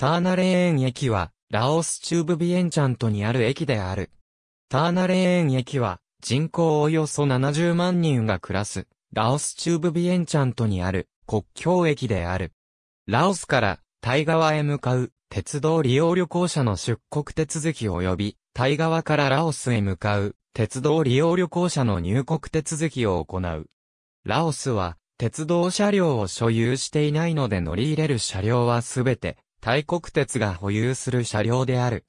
ターナレーン駅は、ラオス中部ビエンチャントにある駅である。ターナレーン駅は、人口およそ70万人が暮らす、ラオス中部ビエンチャントにある国境駅である。ラオスからタイ側へ向かう鉄道利用旅行者の出国手続き及び、タイ側からラオスへ向かう鉄道利用旅行者の入国手続きを行う。ラオスは鉄道車両を所有していないので乗り入れる車両はすべて大国鉄が保有する車両である。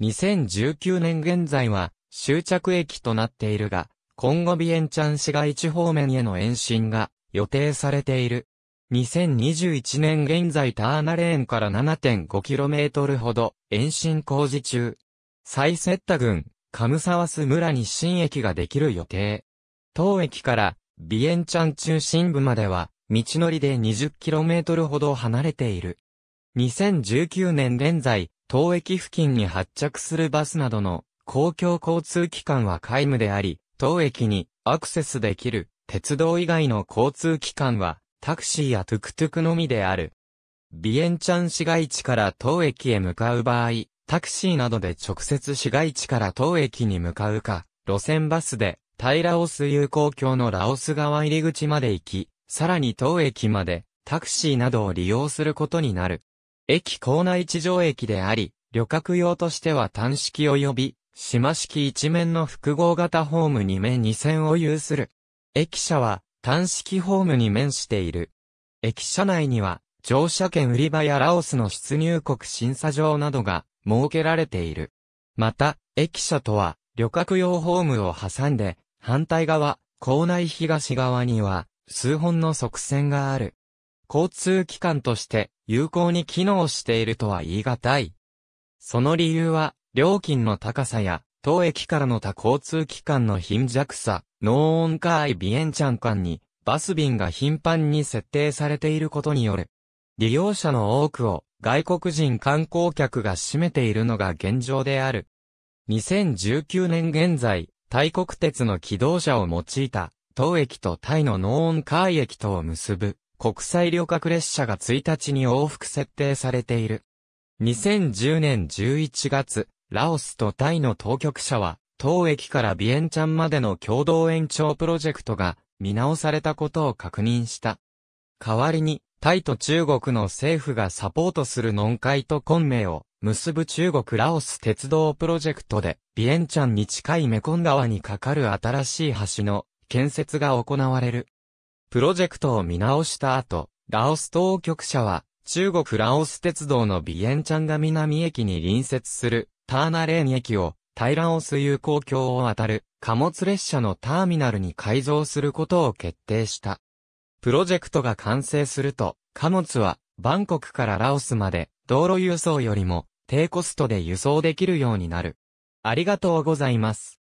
2019年現在は終着駅となっているが、今後ビエンチャン市街地方面への延伸が予定されている。2021年現在ターナレーンから 7.5km ほど延伸工事中。最セッタ郡、カムサワス村に新駅ができる予定。当駅からビエンチャン中心部までは道のりで 20km ほど離れている。2019年現在、当駅付近に発着するバスなどの公共交通機関は皆無であり、当駅にアクセスできる鉄道以外の交通機関はタクシーやトゥクトゥクのみである。ビエンチャン市街地から当駅へ向かう場合、タクシーなどで直接市街地から当駅に向かうか、路線バスで、タイラオス有効橋のラオス側入り口まで行き、さらに当駅まで、タクシーなどを利用することになる。駅構内地上駅であり、旅客用としては単式及び、島式一面の複合型ホーム2面2線を有する。駅舎は単式ホームに面している。駅舎内には乗車券売り場やラオスの出入国審査場などが設けられている。また、駅舎とは旅客用ホームを挟んで、反対側、構内東側には数本の側線がある。交通機関として有効に機能しているとは言い難い。その理由は、料金の高さや、当駅からの他交通機関の貧弱さ、ノーオンカーイビエンチャン間に、バス便が頻繁に設定されていることによる。利用者の多くを外国人観光客が占めているのが現状である。2019年現在、タイ国鉄の機動車を用いた、当駅とタイのノーオンカーイ駅とを結ぶ国際旅客列車が1日に往復設定されている。2010年11月、ラオスとタイの当局者は、当駅からビエンチャンまでの共同延長プロジェクトが見直されたことを確認した。代わりに、タイと中国の政府がサポートする農会と昆明を結ぶ中国ラオス鉄道プロジェクトで、ビエンチャンに近いメコン川に架かる新しい橋の建設が行われる。プロジェクトを見直した後、ラオス当局者は、中国ラオス鉄道のビエンチャンが南駅に隣接する、ターナレーン駅を、タラオス有効橋を渡る、貨物列車のターミナルに改造することを決定した。プロジェクトが完成すると、貨物は、バンコクからラオスまで、道路輸送よりも、低コストで輸送できるようになる。ありがとうございます。